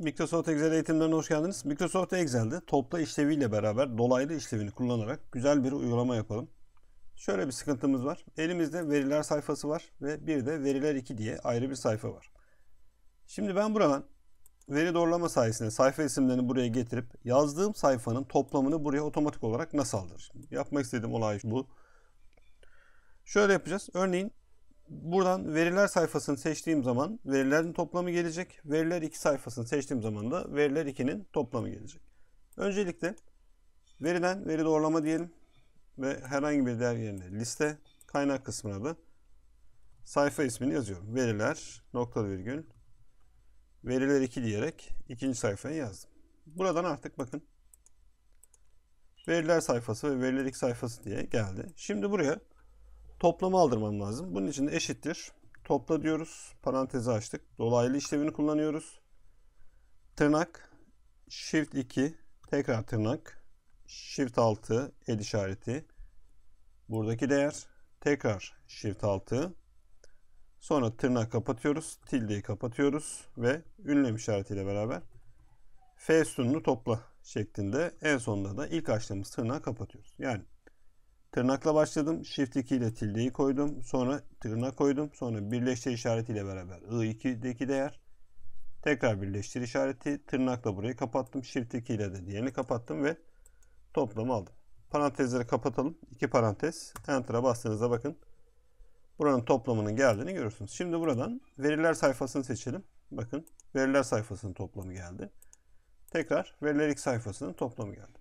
Microsoft Excel eğitimlerine hoş geldiniz. Microsoft Excel'de topla işleviyle beraber dolaylı işlevini kullanarak güzel bir uygulama yapalım. Şöyle bir sıkıntımız var. Elimizde veriler sayfası var ve bir de veriler 2 diye ayrı bir sayfa var. Şimdi ben buradan veri doğrulama sayesinde sayfa isimlerini buraya getirip yazdığım sayfanın toplamını buraya otomatik olarak nasıl alır? Yapmak istediğim olay bu. Şöyle yapacağız. Örneğin Buradan veriler sayfasını seçtiğim zaman verilerin toplamı gelecek. Veriler 2 sayfasını seçtiğim zaman da veriler 2'nin toplamı gelecek. Öncelikle verilen veri doğrulama diyelim ve herhangi bir değer yerine liste kaynak kısmına da sayfa ismini yazıyorum. Veriler nokta virgül veriler 2 diyerek ikinci sayfaya yazdım. Buradan artık bakın veriler sayfası ve veriler 2 sayfası diye geldi. Şimdi buraya toplamı aldırmam lazım. Bunun için de eşittir. Topla diyoruz. Parantezi açtık. Dolaylı işlemini kullanıyoruz. Tırnak. Shift 2. Tekrar tırnak. Shift 6. El işareti. Buradaki değer. Tekrar Shift 6. Sonra tırnak kapatıyoruz. Tildeyi kapatıyoruz. Ve ünlem işaretiyle beraber F sütununu topla şeklinde en sonunda da ilk açtığımız tırnağı kapatıyoruz. Yani Tırnakla başladım. Shift 2 ile tildeyi koydum. Sonra tırnak koydum. Sonra birleştir işaretiyle beraber I2'deki değer. Tekrar birleştir işareti. Tırnakla burayı kapattım. Shift 2 ile de diğerini kapattım ve toplamı aldım. Parantezleri kapatalım. İki parantez. Enter'a bastığınızda bakın. Buranın toplamının geldiğini görürsünüz. Şimdi buradan veriler sayfasını seçelim. Bakın veriler sayfasının toplamı geldi. Tekrar veriler ilk sayfasının toplamı geldi.